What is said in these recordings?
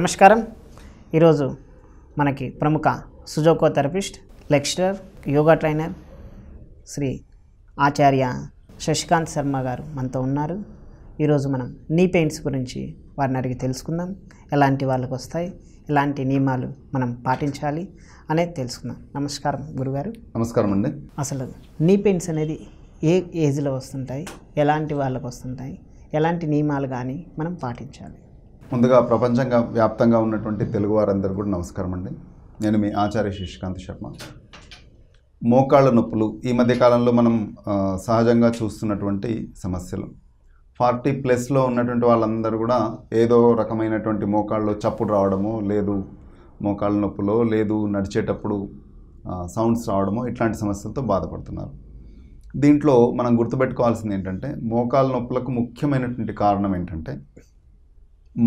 నమస్కారం ఈరోజు మనకి ప్రముఖ Sujok therapist lecturer yoga trainer Shri Acharya Shashikant Sharma గారు మనతో ఉన్నారు ఈరోజు మనం నీ పెయింట్స్ గురించి వారిని అడిగి తెలుసుకుందాం ఎలాంటి వాళ్ళకు వస్తాయి ఎలాంటి నియమాలు మనం పాటించాలి అనేది తెలుసుకుందాం నమస్కారం గురుగారు నమస్కారం అండి అసలు నీ పెయింట్స్ అనేది ఏ ఏజ్లో వస్తుంటాయి ఎలాంటి వాళ్ళకు వస్తుంటాయి ఎలాంటి నియమాలు కానీ మనం పాటించాలి ముందుగా ప్రపంచంగా వ్యాప్తంగా ఉన్నటువంటి తెలుగు వారందరూ కూడా నమస్కారం అండి నేను మీ ఆచార్య శశికాంత్ శర్మ మోకాళ్ళ నొప్పులు ఈ మధ్య కాలంలో మనం సహజంగా చూస్తున్నటువంటి సమస్యలు ఫార్టీ ప్లస్లో ఉన్నటువంటి వాళ్ళందరూ కూడా ఏదో రకమైనటువంటి మోకాళ్ళు చప్పుడు రావడమో లేదు మోకాళ్ళ నొప్పులో లేదు నడిచేటప్పుడు సౌండ్స్ రావడమో ఇట్లాంటి సమస్యలతో బాధపడుతున్నారు దీంట్లో మనం గుర్తుపెట్టుకోవాల్సింది ఏంటంటే మోకాళ్ళ నొప్పులకు ముఖ్యమైనటువంటి కారణం ఏంటంటే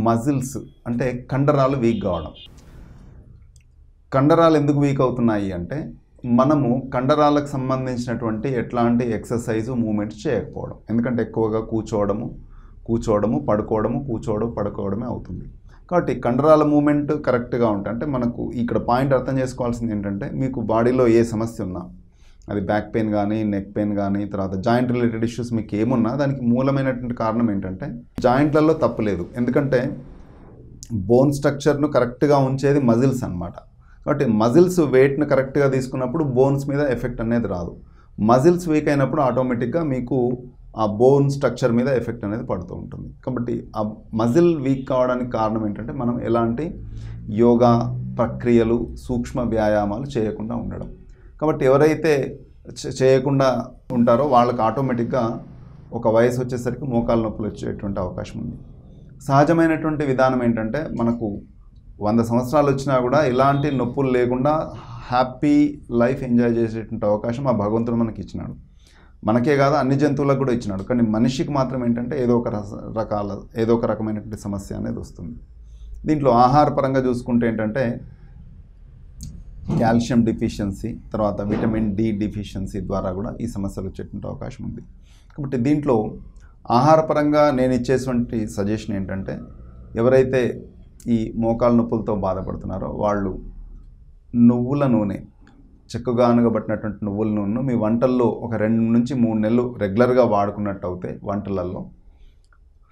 మజిల్స్ అంటే కండరాలు వీక్ కావడం కండరాలు ఎందుకు వీక్ అవుతున్నాయి అంటే మనము కండరాలకు సంబంధించినటువంటి ఎట్లాంటి ఎక్సర్సైజు మూమెంట్స్ చేయకపోవడం ఎందుకంటే ఎక్కువగా కూర్చోవడము కూర్చోవడము పడుకోవడము కూర్చోవడం పడుకోవడమే అవుతుంది కాబట్టి కండరాల మూమెంట్ కరెక్ట్గా ఉంటాయి అంటే మనకు ఇక్కడ పాయింట్ అర్థం చేసుకోవాల్సింది ఏంటంటే మీకు బాడీలో ఏ సమస్య ఉన్నా అది బ్యాక్ పెయిన్ కానీ నెక్ పెయిన్ కానీ తర్వాత జాయింట్ రిలేటెడ్ ఇష్యూస్ మీకు ఏమున్నా దానికి మూలమైనటువంటి కారణం ఏంటంటే జాయింట్లలో తప్పులేదు ఎందుకంటే బోన్ స్ట్రక్చర్ను కరెక్ట్గా ఉంచేది మజిల్స్ అనమాట కాబట్టి మజిల్స్ వెయిట్ను కరెక్ట్గా తీసుకున్నప్పుడు బోన్స్ మీద ఎఫెక్ట్ అనేది రాదు మజిల్స్ వీక్ అయినప్పుడు ఆటోమేటిక్గా మీకు ఆ బోన్ స్ట్రక్చర్ మీద ఎఫెక్ట్ అనేది పడుతూ ఉంటుంది కాబట్టి ఆ మజిల్ వీక్ కావడానికి కారణం ఏంటంటే మనం ఎలాంటి యోగా ప్రక్రియలు సూక్ష్మ వ్యాయామాలు చేయకుండా ఉండడం కాబట్టి ఎవరైతే చేయకుండా ఉంటారో వాళ్ళకి ఆటోమేటిక్గా ఒక వయసు వచ్చేసరికి మోకాల నొప్పులు వచ్చేటువంటి అవకాశం ఉంది సహజమైనటువంటి విధానం ఏంటంటే మనకు వంద సంవత్సరాలు వచ్చినా కూడా ఎలాంటి నొప్పులు లేకుండా హ్యాపీ లైఫ్ ఎంజాయ్ చేసేటువంటి అవకాశం ఆ భగవంతుడు మనకి ఇచ్చినాడు మనకే కాదు అన్ని జంతువులకు కూడా ఇచ్చినాడు కానీ మనిషికి మాత్రం ఏంటంటే ఏదో ఒక రకాల ఏదో ఒక రకమైనటువంటి సమస్య అనేది వస్తుంది దీంట్లో ఆహార పరంగా చూసుకుంటే ఏంటంటే కాల్షియం డిఫిషియన్సీ తర్వాత విటమిన్ డి డిఫిషియన్సీ ద్వారా కూడా ఈ సమస్యలు వచ్చేటువంటి అవకాశం ఉంది కాబట్టి దీంట్లో ఆహారపరంగా నేను ఇచ్చేటువంటి సజెషన్ ఏంటంటే ఎవరైతే ఈ మోకాలు నొప్పులతో బాధపడుతున్నారో వాళ్ళు నువ్వుల నూనె చెక్కుగా అనగబట్టినటువంటి నువ్వుల నూనెను మీ వంటల్లో ఒక రెండు నుంచి మూడు నెలలు రెగ్యులర్గా వాడుకున్నట్టు అవుతే వంటలల్లో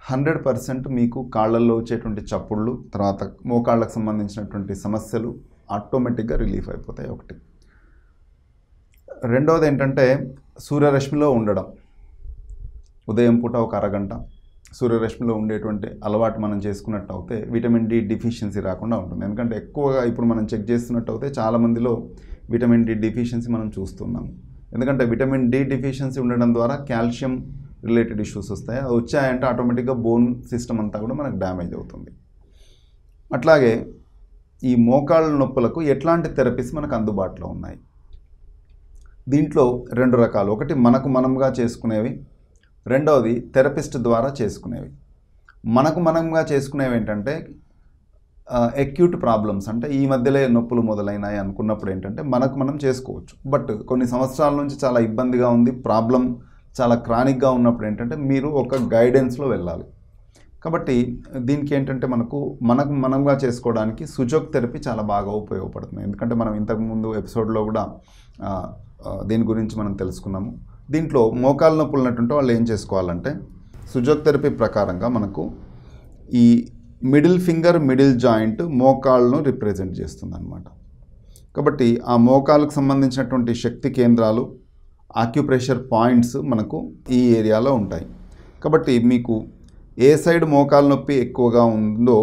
హండ్రెడ్ పర్సెంట్ మీకు కాళ్ళల్లో వచ్చేటువంటి చప్పుళ్ళు తర్వాత మోకాళ్ళకు సంబంధించినటువంటి సమస్యలు ఆటోమేటిక్గా రిలీఫ్ అయిపోతాయి ఒకటి రెండవది ఏంటంటే సూర్యరశ్మిలో ఉండడం ఉదయం పూట ఒక అరగంట సూర్యరశ్మిలో ఉండేటువంటి అలవాటు మనం చేసుకున్నట్టు అయితే విటమిన్ డి డిఫిషియన్సీ రాకుండా ఉంటుంది ఎందుకంటే ఎక్కువగా ఇప్పుడు మనం చెక్ చేస్తున్నట్టు అయితే చాలామందిలో విటమిన్ డి డిఫిషియన్సీ మనం చూస్తున్నాం ఎందుకంటే విటమిన్ డి డిఫిషియన్సీ ఉండడం ద్వారా కాల్షియం రిలేటెడ్ ఇష్యూస్ వస్తాయి అవి వచ్చాయంటే ఆటోమేటిక్గా బోన్ సిస్టమ్ అంతా కూడా మనకు డ్యామేజ్ అవుతుంది అట్లాగే ఈ మోకాళ్ళ నొప్పులకు ఎట్లాంటి థెరపీస్ మనకు అందుబాటులో ఉన్నాయి దీంట్లో రెండు రకాలు ఒకటి మనకు మనంగా చేసుకునేవి రెండవది థెరపిస్ట్ ద్వారా చేసుకునేవి మనకు మనంగా చేసుకునేవి ఏంటంటే ఎక్యూట్ ప్రాబ్లమ్స్ అంటే ఈ మధ్యలో నొప్పులు మొదలైనాయి అనుకున్నప్పుడు ఏంటంటే మనకు మనం చేసుకోవచ్చు బట్ కొన్ని సంవత్సరాల నుంచి చాలా ఇబ్బందిగా ఉంది ప్రాబ్లం చాలా క్రానిక్గా ఉన్నప్పుడు ఏంటంటే మీరు ఒక గైడెన్స్లో వెళ్ళాలి కాబట్టి దీనికి ఏంటంటే మనకు మనకు మనంగా చేసుకోవడానికి సుజోక్ థెరపీ చాలా బాగా ఉపయోగపడుతుంది ఎందుకంటే మనం ఇంతకుముందు ఎపిసోడ్లో కూడా దీని గురించి మనం తెలుసుకున్నాము దీంట్లో మోకాలు నొప్పులు ఉన్నట్టుంటే వాళ్ళు ఏం చేసుకోవాలంటే సుజోక్ థెరపీ ప్రకారంగా మనకు ఈ మిడిల్ ఫింగర్ మిడిల్ జాయింట్ మోకాళ్ళను రిప్రజెంట్ చేస్తుంది అనమాట కాబట్టి ఆ మోకాలకు సంబంధించినటువంటి శక్తి కేంద్రాలు ఆక్యుప్రెషర్ పాయింట్స్ మనకు ఈ ఏరియాలో ఉంటాయి కాబట్టి మీకు ఏ సైడ్ మోకాలు నొప్పి ఎక్కువగా ఉందో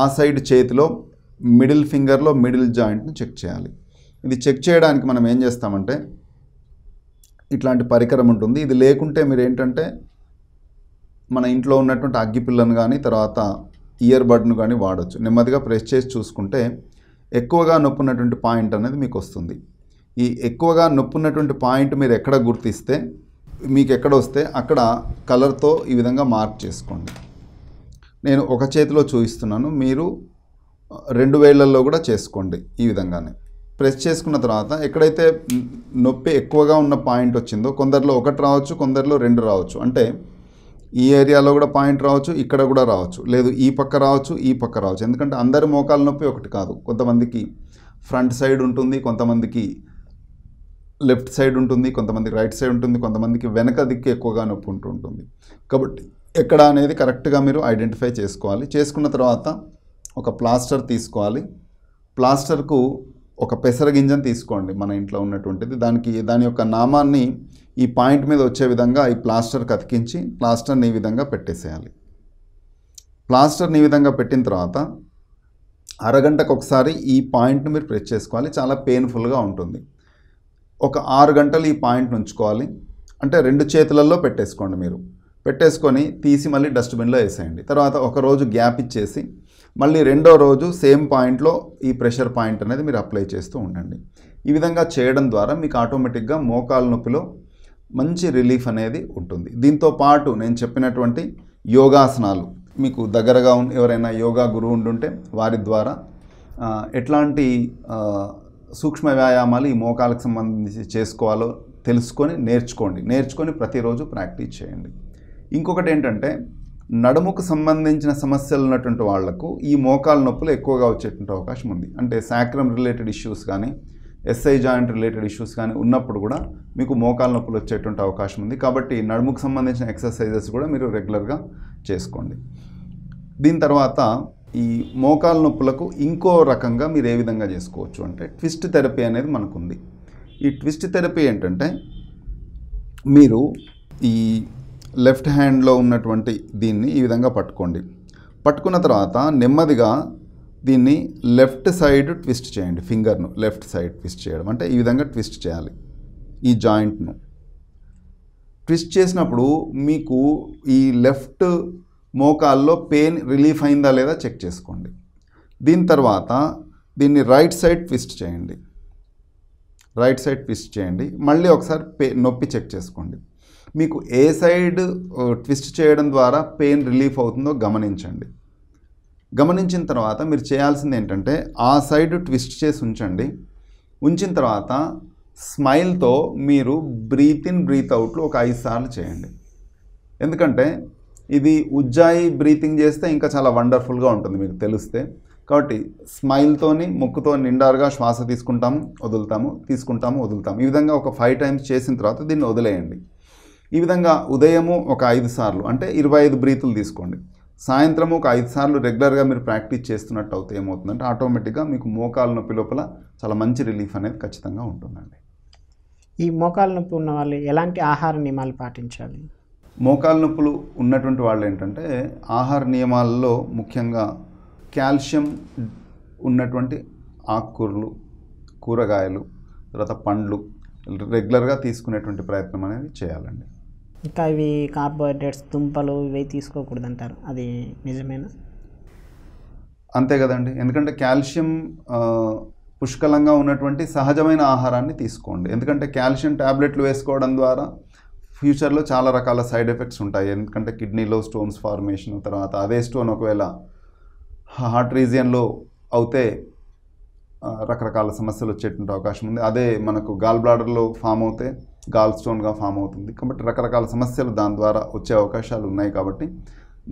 ఆ సైడ్ చేతిలో మిడిల్ ఫింగర్లో మిడిల్ జాయింట్ని చెక్ చేయాలి ఇది చెక్ చేయడానికి మనం ఏం చేస్తామంటే ఇట్లాంటి పరికరం ఉంటుంది ఇది లేకుంటే మీరు ఏంటంటే మన ఇంట్లో ఉన్నటువంటి అగ్గిపిల్లను కానీ తర్వాత ఇయర్ కానీ వాడచ్చు నెమ్మదిగా ప్రెస్ చేసి చూసుకుంటే ఎక్కువగా ఉన్నటువంటి పాయింట్ అనేది మీకు వస్తుంది ఈ ఎక్కువగా ఉన్నటువంటి పాయింట్ మీరు ఎక్కడ గుర్తిస్తే మీకు ఎక్కడ వస్తే అక్కడ కలర్తో ఈ విధంగా మార్క్ చేసుకోండి నేను ఒక చేతిలో చూపిస్తున్నాను మీరు రెండు వేళ్లలో కూడా చేసుకోండి ఈ విధంగానే ప్రెస్ చేసుకున్న తర్వాత ఎక్కడైతే నొప్పి ఎక్కువగా ఉన్న పాయింట్ వచ్చిందో కొందరిలో ఒకటి రావచ్చు కొందరిలో రెండు రావచ్చు అంటే ఈ ఏరియాలో కూడా పాయింట్ రావచ్చు ఇక్కడ కూడా రావచ్చు లేదు ఈ పక్క రావచ్చు ఈ పక్క రావచ్చు ఎందుకంటే అందరి మోకాల నొప్పి ఒకటి కాదు కొంతమందికి ఫ్రంట్ సైడ్ ఉంటుంది కొంతమందికి లెఫ్ట్ సైడ్ ఉంటుంది కొంతమందికి రైట్ సైడ్ ఉంటుంది కొంతమందికి వెనక దిక్కు ఎక్కువగా నొప్పి ఉంటుంటుంది కాబట్టి ఎక్కడ అనేది కరెక్ట్గా మీరు ఐడెంటిఫై చేసుకోవాలి చేసుకున్న తర్వాత ఒక ప్లాస్టర్ తీసుకోవాలి ప్లాస్టర్కు ఒక పెసర గింజను తీసుకోండి మన ఇంట్లో ఉన్నటువంటిది దానికి దాని యొక్క నామాన్ని ఈ పాయింట్ మీద వచ్చే విధంగా ఈ ప్లాస్టర్ కతికించి ప్లాస్టర్ని ఈ విధంగా పెట్టేసేయాలి ప్లాస్టర్ని ఈ విధంగా పెట్టిన తర్వాత అరగంటకు ఒకసారి ఈ పాయింట్ని మీరు ప్రెస్ చేసుకోవాలి చాలా పెయిన్ఫుల్గా ఉంటుంది ఒక ఆరు గంటలు ఈ పాయింట్ ఉంచుకోవాలి అంటే రెండు చేతులలో పెట్టేసుకోండి మీరు పెట్టేసుకొని తీసి మళ్ళీ డస్ట్బిన్లో వేసేయండి తర్వాత ఒకరోజు గ్యాప్ ఇచ్చేసి మళ్ళీ రెండో రోజు సేమ్ పాయింట్లో ఈ ప్రెషర్ పాయింట్ అనేది మీరు అప్లై చేస్తూ ఉండండి ఈ విధంగా చేయడం ద్వారా మీకు ఆటోమేటిక్గా మోకాలు నొప్పిలో మంచి రిలీఫ్ అనేది ఉంటుంది దీంతో పాటు నేను చెప్పినటువంటి యోగాసనాలు మీకు దగ్గరగా ఎవరైనా యోగా గురువు ఉండుంటే వారి ద్వారా ఎట్లాంటి సూక్ష్మ వ్యాయామాలు ఈ మోకాలకు సంబంధించి చేసుకోవాలో తెలుసుకొని నేర్చుకోండి నేర్చుకొని ప్రతిరోజు ప్రాక్టీస్ చేయండి ఇంకొకటి ఏంటంటే నడుముకు సంబంధించిన సమస్యలు ఉన్నటువంటి వాళ్లకు ఈ మోకాల నొప్పులు ఎక్కువగా వచ్చేటువంటి అవకాశం ఉంది అంటే శాక్రమ్ రిలేటెడ్ ఇష్యూస్ కానీ ఎస్ఐ జాయింట్ రిలేటెడ్ ఇష్యూస్ కానీ ఉన్నప్పుడు కూడా మీకు మోకాల నొప్పులు వచ్చేటువంటి అవకాశం ఉంది కాబట్టి నడుముకు సంబంధించిన ఎక్సర్సైజెస్ కూడా మీరు రెగ్యులర్గా చేసుకోండి దీని తర్వాత ఈ మోకాల నొప్పులకు ఇంకో రకంగా మీరు ఏ విధంగా చేసుకోవచ్చు అంటే ట్విస్ట్ థెరపీ అనేది మనకుంది ఈ ట్విస్ట్ థెరపీ ఏంటంటే మీరు ఈ లెఫ్ట్ హ్యాండ్లో ఉన్నటువంటి దీన్ని ఈ విధంగా పట్టుకోండి పట్టుకున్న తర్వాత నెమ్మదిగా దీన్ని లెఫ్ట్ సైడ్ ట్విస్ట్ చేయండి ఫింగర్ను లెఫ్ట్ సైడ్ ట్విస్ట్ చేయడం అంటే ఈ విధంగా ట్విస్ట్ చేయాలి ఈ జాయింట్ను ట్విస్ట్ చేసినప్పుడు మీకు ఈ లెఫ్ట్ మోకాల్లో పెయిన్ రిలీఫ్ అయిందా లేదా చెక్ చేసుకోండి దీని తర్వాత దీన్ని రైట్ సైడ్ ట్విస్ట్ చేయండి రైట్ సైడ్ ట్విస్ట్ చేయండి మళ్ళీ ఒకసారి నొప్పి చెక్ చేసుకోండి మీకు ఏ సైడ్ ట్విస్ట్ చేయడం ద్వారా పెయిన్ రిలీఫ్ అవుతుందో గమనించండి గమనించిన తర్వాత మీరు చేయాల్సింది ఏంటంటే ఆ సైడ్ ట్విస్ట్ చేసి ఉంచండి ఉంచిన తర్వాత స్మైల్తో మీరు బ్రీత్ ఇన్ బ్రీత్ అవుట్లు ఒక ఐదు సార్లు చేయండి ఎందుకంటే ఇది ఉజ్జాయి బ్రీతింగ్ చేస్తే ఇంకా చాలా వండర్ఫుల్గా ఉంటుంది మీకు తెలిస్తే కాబట్టి స్మైల్తోని ముక్కుతో నిండారుగా శ్వాస తీసుకుంటాము వదులుతాము తీసుకుంటాము వదులుతాము ఈ విధంగా ఒక ఫైవ్ టైమ్స్ చేసిన తర్వాత దీన్ని వదిలేయండి ఈ విధంగా ఉదయము ఒక ఐదు సార్లు అంటే ఇరవై ఐదు బ్రీతులు తీసుకోండి సాయంత్రం ఒక ఐదు సార్లు రెగ్యులర్గా మీరు ప్రాక్టీస్ చేస్తున్నట్టు అవుతే ఏమవుతుందంటే ఆటోమేటిక్గా మీకు మోకాల నొప్పి లోపల చాలా మంచి రిలీఫ్ అనేది ఖచ్చితంగా ఉంటుందండి ఈ మోకాల నొప్పి ఉన్న వాళ్ళు ఎలాంటి ఆహార నియమాలు పాటించాలి మోకాలు నొప్పులు ఉన్నటువంటి వాళ్ళు ఏంటంటే ఆహార నియమాల్లో ముఖ్యంగా కాల్షియం ఉన్నటువంటి ఆకుకూరలు కూరగాయలు తర్వాత పండ్లు రెగ్యులర్గా తీసుకునేటువంటి ప్రయత్నం అనేది చేయాలండి ఇంకా ఇవి కార్బోహైడ్రేట్స్ దుంపలు ఇవి తీసుకోకూడదు అంటారు అది నిజమేనా అంతే కదండి ఎందుకంటే కాల్షియం పుష్కలంగా ఉన్నటువంటి సహజమైన ఆహారాన్ని తీసుకోండి ఎందుకంటే కాల్షియం ట్యాబ్లెట్లు వేసుకోవడం ద్వారా ఫ్యూచర్లో చాలా రకాల సైడ్ ఎఫెక్ట్స్ ఉంటాయి ఎందుకంటే కిడ్నీలో స్టోన్స్ ఫార్మేషన్ తర్వాత అదే స్టోన్ ఒకవేళ హార్ట్ రీజియన్లో అవుతే రకరకాల సమస్యలు వచ్చేటువంటి అవకాశం ఉంది అదే మనకు గాల్ బ్లాడర్లో ఫామ్ అవుతే గాల్ స్టోన్గా ఫామ్ అవుతుంది కాబట్టి రకరకాల సమస్యలు దాని ద్వారా వచ్చే అవకాశాలు ఉన్నాయి కాబట్టి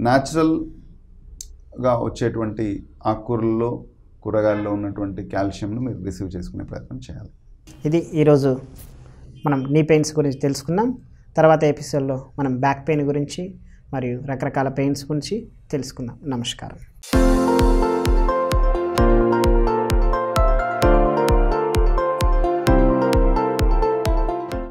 న్యాచురల్గా వచ్చేటువంటి ఆకుకూరల్లో కూరగాయల్లో ఉన్నటువంటి క్యాల్షియంను మీరు రిసీవ్ చేసుకునే ప్రయత్నం చేయాలి ఇది ఈరోజు మనం నీ పెయిన్స్ గురించి తెలుసుకున్నాం తర్వాత ఎపిసోడ్లో మనం బ్యాక్ పెయిన్ గురించి మరియు రకరకాల పెయిన్స్ గురించి తెలుసుకుందాం నమస్కారం